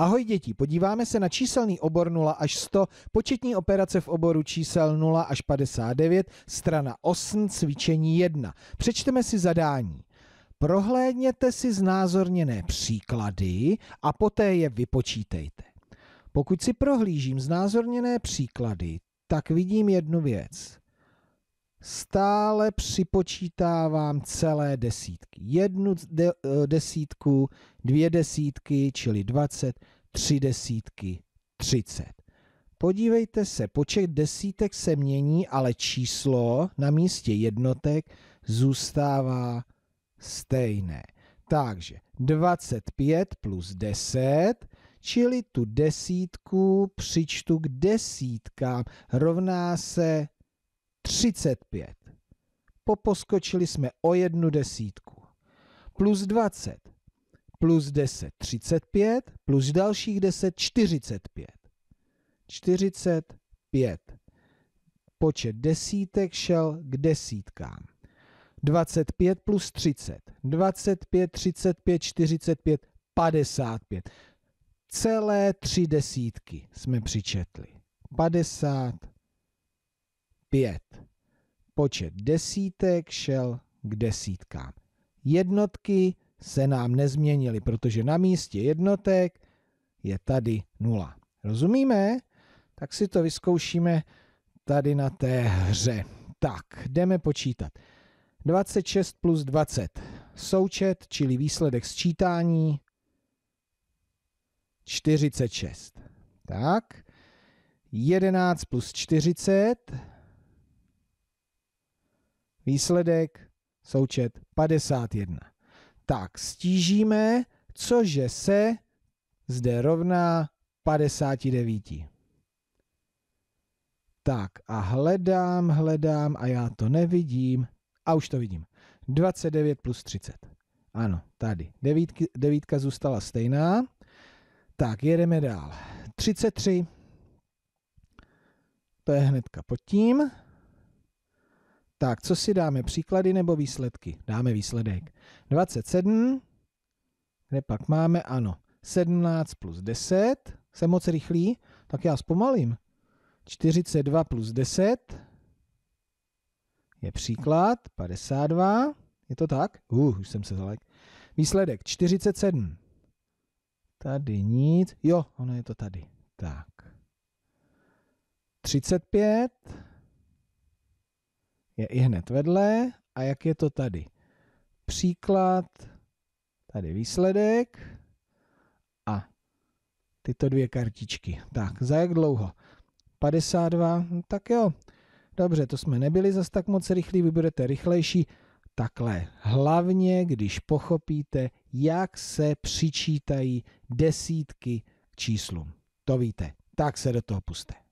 Ahoj děti, podíváme se na číselný obor 0 až 100, početní operace v oboru čísel 0 až 59, strana 8, cvičení 1. Přečteme si zadání. Prohlédněte si znázorněné příklady a poté je vypočítejte. Pokud si prohlížím znázorněné příklady, tak vidím jednu věc stále připočítávám celé desítky. Jednu de, eh, desítku, dvě desítky, čili 20, tři desítky, 30. Podívejte se, počet desítek se mění, ale číslo na místě jednotek zůstává stejné. Takže 25 plus 10, čili tu desítku přičtu k desítkám, rovná se 35. Poposkočili jsme o jednu desítku. Plus 20. Plus 10, 35. Plus dalších 10, 45. 45. Počet desítek šel k desítkám. 25 plus 30. 25, 35, 45, 55. Celé tři desítky jsme přičetli. 55. Počet desítek šel k desítkám. Jednotky se nám nezměnily, protože na místě jednotek je tady nula. Rozumíme? Tak si to vyzkoušíme tady na té hře. Tak, jdeme počítat. 26 plus 20. Součet, čili výsledek sčítání 46. Tak, 11 plus 40 Výsledek součet 51. Tak, stížíme, cože se zde rovná 59. Tak a hledám, hledám a já to nevidím. A už to vidím. 29 plus 30. Ano, tady. Devítky, devítka zůstala stejná. Tak, jedeme dál. 33. To je hnedka pod tím. Tak, co si dáme? Příklady nebo výsledky? Dáme výsledek. 27, kde pak máme? Ano, 17 plus 10. Jsem moc rychlý? Tak já zpomalím. 42 plus 10 je příklad. 52. Je to tak? Uh, už jsem se zalek. Výsledek 47. Tady nic. Jo, ono je to tady. Tak. 35 je i hned vedle a jak je to tady. Příklad, tady výsledek a tyto dvě kartičky. Tak, za jak dlouho? 52, no tak jo. Dobře, to jsme nebyli zas tak moc rychlí, vy budete rychlejší. Takhle, hlavně když pochopíte, jak se přičítají desítky k číslům. To víte, tak se do toho puste.